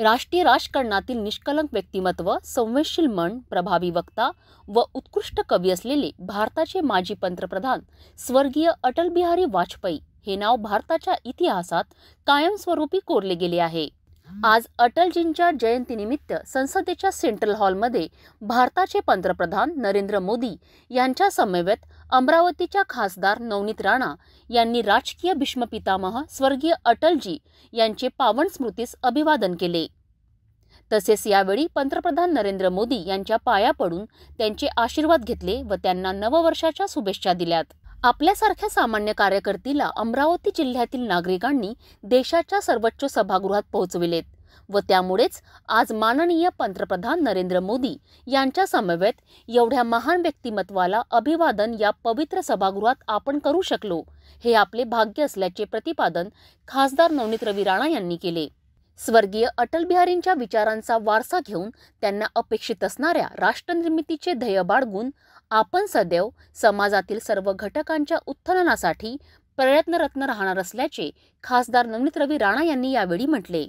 राष्ट्रीय राजकारणातील निष्कलंक व्यक्तिमत्व संवेदशील मन प्रभावी वक्ता व उत्कृष्ट कवी असलेले भारताचे माजी पंतप्रधान स्वर्गीय अटलबिहारी वाजपेयी हे नाव भारताच्या इतिहासात कायमस्वरूपी कोरले गेले आहे आज अटलजींच्या जयंतीनिमित्त संसदेच्या सेंट्रल हॉलमध्ये भारताचे पंतप्रधान नरेंद्र मोदी यांच्या समवेत अमरावतीच्या खासदार नवनीत राणा यांनी राजकीय भीष्मपितामह स्वर्गीय अटलजी यांचे पावन स्मृतीस अभिवादन केले तसेच यावेळी पंतप्रधान नरेंद्र मोदी यांच्या पाया पडून त्यांचे आशीर्वाद घेतले व त्यांना नववर्षाच्या शुभेच्छा दिल्यात आपल्यासारख्या सामान्य कार्यकर्तीला अमरावती जिल्ह्यातील नागरिकांनी देशाच्या सर्वोच्च सभागृहात पोहोचविलेत व त्यामुळेच आज माननीय पंतप्रधान नरेंद्र मोदी यांच्या समवेत एवढ्या महान व्यक्तिमत्वाला अभिवादन या पवित्र सभागृहात आपण करू शकलो हे आपले भाग्य असल्याचे प्रतिपादन खासदार नवनीत रवी राणा यांनी केले स्वर्गीय अटलबिहारींच्या विचारांचा वारसा घेऊन त्यांना अपेक्षित असणाऱ्या राष्ट्रनिर्मितीचे ध्येय बाळगून आपण सदैव समाजातील सर्व घटकांच्या उत्थननासाठी प्रयत्नरत्न राहणार असल्याचे खासदार नवनीत रवी राणा यांनी यावेळी म्हटले